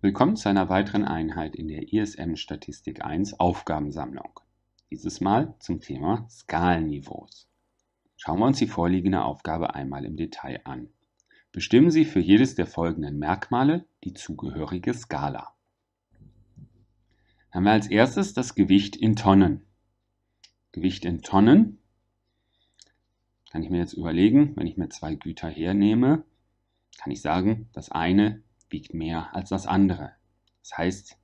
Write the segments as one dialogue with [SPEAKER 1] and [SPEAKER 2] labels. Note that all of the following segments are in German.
[SPEAKER 1] Willkommen zu einer weiteren Einheit in der ISM Statistik 1 Aufgabensammlung. Dieses Mal zum Thema Skalenniveaus. Schauen wir uns die vorliegende Aufgabe einmal im Detail an. Bestimmen Sie für jedes der folgenden Merkmale die zugehörige Skala. Haben wir als erstes das Gewicht in Tonnen. Gewicht in Tonnen kann ich mir jetzt überlegen, wenn ich mir zwei Güter hernehme, kann ich sagen, das eine wiegt mehr als das andere. Das heißt,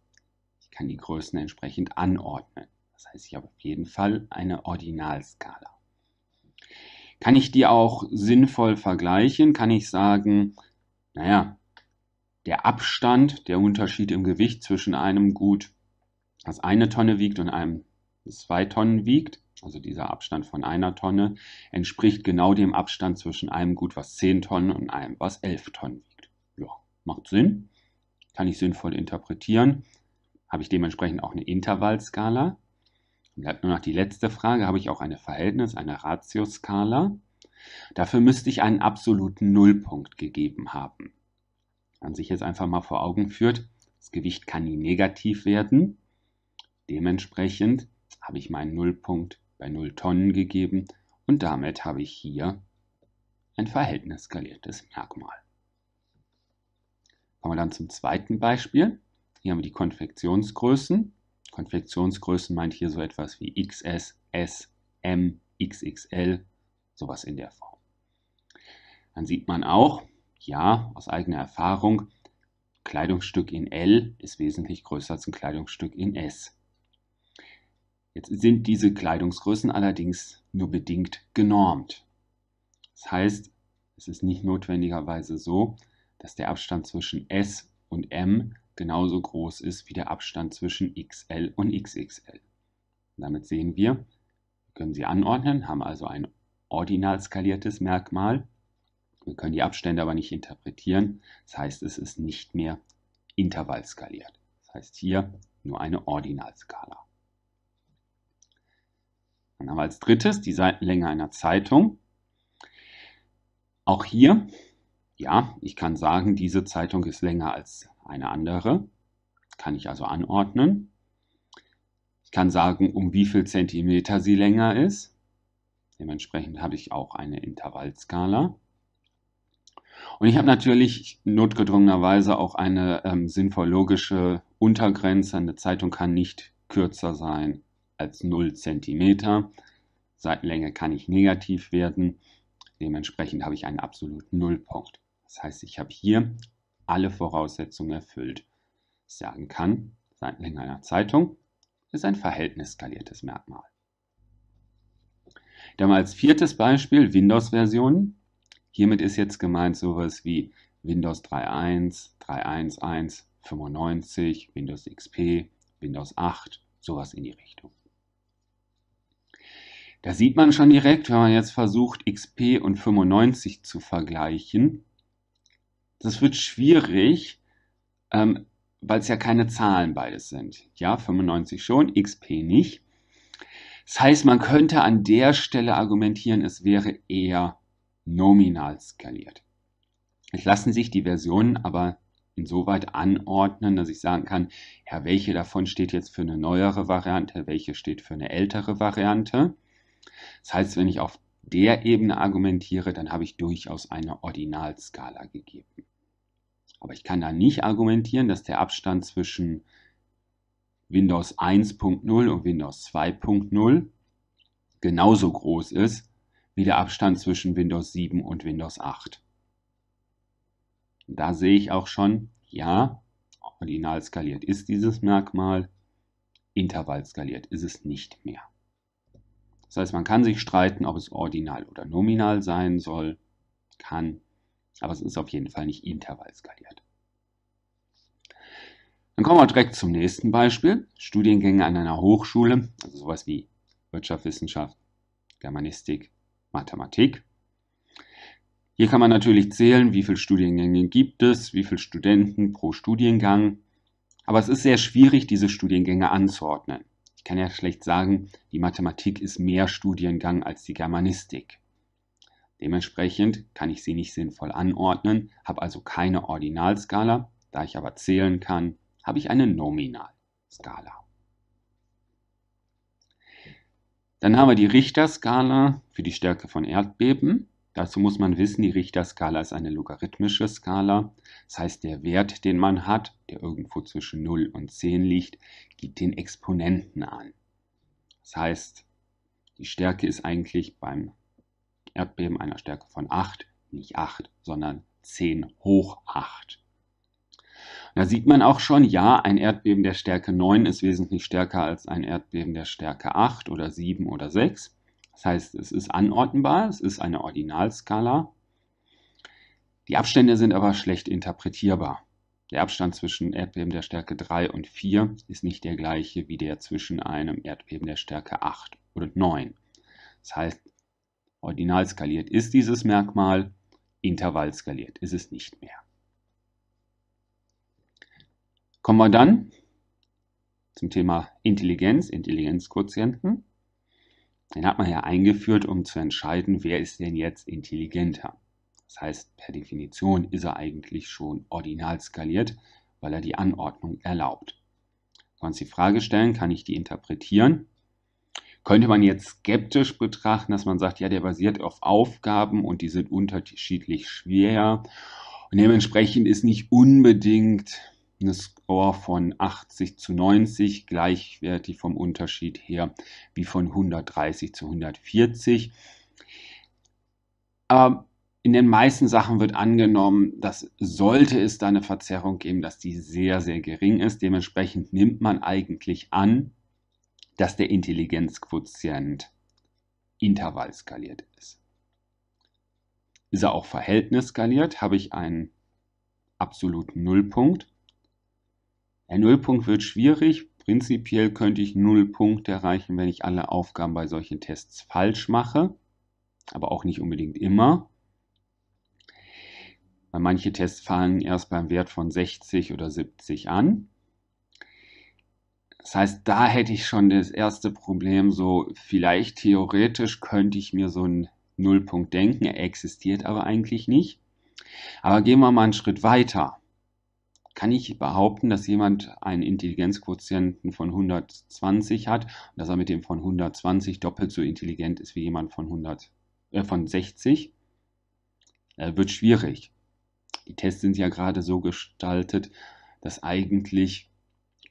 [SPEAKER 1] ich kann die Größen entsprechend anordnen. Das heißt, ich habe auf jeden Fall eine Ordinalskala. Kann ich die auch sinnvoll vergleichen? Kann ich sagen, naja, der Abstand, der Unterschied im Gewicht zwischen einem Gut, das eine Tonne wiegt und einem, das zwei Tonnen wiegt, also dieser Abstand von einer Tonne, entspricht genau dem Abstand zwischen einem Gut, was 10 Tonnen und einem, was 11 Tonnen wiegt macht Sinn, kann ich sinnvoll interpretieren, habe ich dementsprechend auch eine Intervallskala. Bleibt nur noch die letzte Frage, habe ich auch eine Verhältnis, eine Ratioskala? Dafür müsste ich einen absoluten Nullpunkt gegeben haben. Wenn man sich jetzt einfach mal vor Augen führt, das Gewicht kann nie negativ werden. Dementsprechend habe ich meinen Nullpunkt bei 0 Tonnen gegeben und damit habe ich hier ein verhältniskaliertes Merkmal. Kommen wir dann zum zweiten Beispiel. Hier haben wir die Konfektionsgrößen. Konfektionsgrößen meint hier so etwas wie XS, S, M, XXL, sowas in der Form. Dann sieht man auch, ja, aus eigener Erfahrung, Kleidungsstück in L ist wesentlich größer als ein Kleidungsstück in S. Jetzt sind diese Kleidungsgrößen allerdings nur bedingt genormt. Das heißt, es ist nicht notwendigerweise so, dass der Abstand zwischen S und M genauso groß ist wie der Abstand zwischen XL und XXL. Und damit sehen wir, wir können sie anordnen, haben also ein ordinal skaliertes Merkmal. Wir können die Abstände aber nicht interpretieren, das heißt, es ist nicht mehr intervallskaliert. Das heißt hier nur eine Ordinalskala. Dann haben wir als drittes die Seitenlänge einer Zeitung. Auch hier ja, ich kann sagen, diese Zeitung ist länger als eine andere, kann ich also anordnen. Ich kann sagen, um wie viel Zentimeter sie länger ist. Dementsprechend habe ich auch eine Intervallskala. Und ich habe natürlich notgedrungenerweise auch eine ähm, sinnvoll logische Untergrenze. Eine Zeitung kann nicht kürzer sein als 0 cm. Seitenlänge kann ich negativ werden. Dementsprechend habe ich einen absoluten Nullpunkt. Das heißt, ich habe hier alle Voraussetzungen erfüllt. Ich sagen kann, Seitenlänge einer Zeitung ist ein verhältnisskaliertes Merkmal. Dann als viertes Beispiel Windows-Versionen. Hiermit ist jetzt gemeint sowas wie Windows 3.1, 3.1.1, 95, Windows XP, Windows 8, sowas in die Richtung. Da sieht man schon direkt, wenn man jetzt versucht, XP und 95 zu vergleichen, das wird schwierig, ähm, weil es ja keine Zahlen beides sind. Ja, 95 schon, XP nicht. Das heißt, man könnte an der Stelle argumentieren, es wäre eher nominal skaliert. Es lassen sich die Versionen aber insoweit anordnen, dass ich sagen kann, ja, welche davon steht jetzt für eine neuere Variante, welche steht für eine ältere Variante. Das heißt, wenn ich auf der Ebene argumentiere, dann habe ich durchaus eine Ordinalskala gegeben. Aber ich kann da nicht argumentieren, dass der Abstand zwischen Windows 1.0 und Windows 2.0 genauso groß ist wie der Abstand zwischen Windows 7 und Windows 8. Da sehe ich auch schon, ja, original skaliert ist dieses Merkmal, intervall skaliert ist es nicht mehr. Das heißt, man kann sich streiten, ob es ordinal oder nominal sein soll, kann, aber es ist auf jeden Fall nicht intervallskaliert. Dann kommen wir direkt zum nächsten Beispiel. Studiengänge an einer Hochschule, also sowas wie Wirtschaftswissenschaft, Germanistik, Mathematik. Hier kann man natürlich zählen, wie viele Studiengänge gibt es, wie viele Studenten pro Studiengang. Aber es ist sehr schwierig, diese Studiengänge anzuordnen. Ich kann ja schlecht sagen, die Mathematik ist mehr Studiengang als die Germanistik. Dementsprechend kann ich sie nicht sinnvoll anordnen, habe also keine Ordinalskala. Da ich aber zählen kann, habe ich eine Nominalskala. Dann haben wir die Richterskala für die Stärke von Erdbeben. Dazu muss man wissen, die Richterskala ist eine logarithmische Skala. Das heißt, der Wert, den man hat, der irgendwo zwischen 0 und 10 liegt, gibt den Exponenten an. Das heißt, die Stärke ist eigentlich beim Erdbeben einer Stärke von 8, nicht 8, sondern 10 hoch 8. Da sieht man auch schon, ja, ein Erdbeben der Stärke 9 ist wesentlich stärker als ein Erdbeben der Stärke 8 oder 7 oder 6. Das heißt, es ist anordnenbar, es ist eine Ordinalskala. Die Abstände sind aber schlecht interpretierbar. Der Abstand zwischen Erdbeben der Stärke 3 und 4 ist nicht der gleiche wie der zwischen einem Erdbeben der Stärke 8 und 9. Das heißt, Ordinal skaliert ist dieses Merkmal, Intervall skaliert ist es nicht mehr. Kommen wir dann zum Thema Intelligenz, Intelligenzquotienten. Den hat man ja eingeführt, um zu entscheiden, wer ist denn jetzt intelligenter. Das heißt, per Definition ist er eigentlich schon ordinal skaliert, weil er die Anordnung erlaubt. Wir uns die Frage stellen, kann ich die interpretieren? könnte man jetzt skeptisch betrachten, dass man sagt, ja, der basiert auf Aufgaben und die sind unterschiedlich schwer. Und dementsprechend ist nicht unbedingt eine Score von 80 zu 90 gleichwertig vom Unterschied her wie von 130 zu 140. Aber ähm, in den meisten Sachen wird angenommen, dass sollte es da eine Verzerrung geben, dass die sehr, sehr gering ist. Dementsprechend nimmt man eigentlich an, dass der Intelligenzquotient intervallskaliert ist. Ist er auch verhältnisskaliert, habe ich einen absoluten Nullpunkt. Ein Nullpunkt wird schwierig. Prinzipiell könnte ich Nullpunkte erreichen, wenn ich alle Aufgaben bei solchen Tests falsch mache, aber auch nicht unbedingt immer. Weil manche Tests fangen erst beim Wert von 60 oder 70 an. Das heißt, da hätte ich schon das erste Problem, so vielleicht theoretisch könnte ich mir so einen Nullpunkt denken, er existiert aber eigentlich nicht. Aber gehen wir mal einen Schritt weiter. Kann ich behaupten, dass jemand einen Intelligenzquotienten von 120 hat und dass er mit dem von 120 doppelt so intelligent ist wie jemand von, 100, äh, von 60? Äh, wird schwierig. Die Tests sind ja gerade so gestaltet, dass eigentlich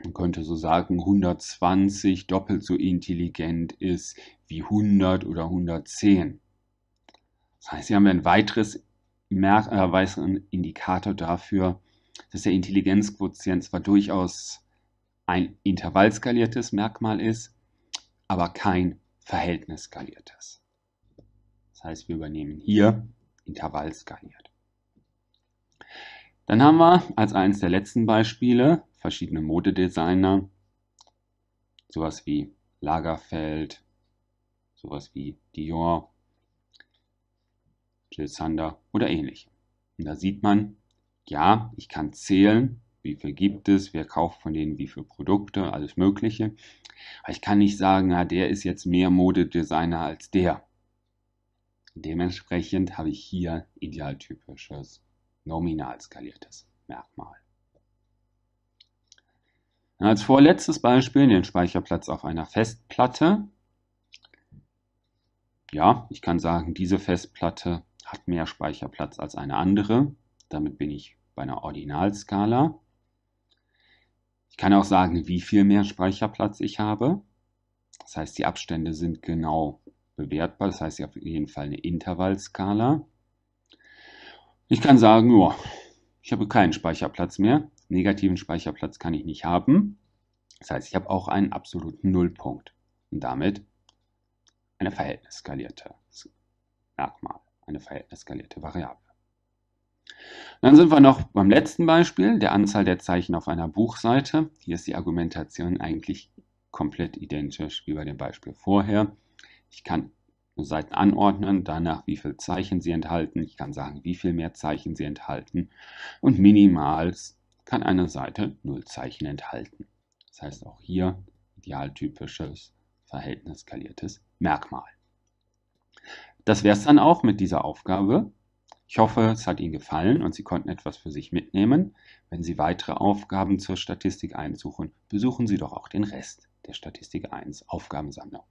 [SPEAKER 1] man könnte so sagen, 120 doppelt so intelligent ist wie 100 oder 110. Das heißt, hier haben wir ein weiteres Mer äh, weiteren Indikator dafür, dass der Intelligenzquotient zwar durchaus ein intervallskaliertes Merkmal ist, aber kein verhältniskaliertes. Das heißt, wir übernehmen hier intervallskaliert. Dann haben wir als eines der letzten Beispiele verschiedene Modedesigner, sowas wie Lagerfeld, sowas wie Dior, Jill Sander oder ähnlich. Und da sieht man, ja, ich kann zählen, wie viel gibt es, wer kauft von denen wie viele Produkte, alles Mögliche. Aber ich kann nicht sagen, na, der ist jetzt mehr Modedesigner als der. Dementsprechend habe ich hier idealtypisches nominal skaliertes Merkmal. Als vorletztes Beispiel den Speicherplatz auf einer Festplatte. Ja, ich kann sagen, diese Festplatte hat mehr Speicherplatz als eine andere. Damit bin ich bei einer Ordinalskala. Ich kann auch sagen, wie viel mehr Speicherplatz ich habe. Das heißt, die Abstände sind genau bewertbar. Das heißt, ich habe auf jeden Fall eine Intervallskala. Ich kann sagen, oh, ich habe keinen Speicherplatz mehr negativen Speicherplatz kann ich nicht haben. Das heißt, ich habe auch einen absoluten Nullpunkt und damit eine verhältnisskalierte Merkmal, eine verhältnisskalierte Variable. Dann sind wir noch beim letzten Beispiel, der Anzahl der Zeichen auf einer Buchseite. Hier ist die Argumentation eigentlich komplett identisch wie bei dem Beispiel vorher. Ich kann Seiten anordnen, danach wie viele Zeichen sie enthalten. Ich kann sagen, wie viel mehr Zeichen sie enthalten und minimal kann eine Seite Nullzeichen enthalten. Das heißt auch hier idealtypisches verhältniskaliertes Merkmal. Das wäre es dann auch mit dieser Aufgabe. Ich hoffe, es hat Ihnen gefallen und Sie konnten etwas für sich mitnehmen. Wenn Sie weitere Aufgaben zur Statistik 1 suchen, besuchen Sie doch auch den Rest der Statistik 1 Aufgabensammlung.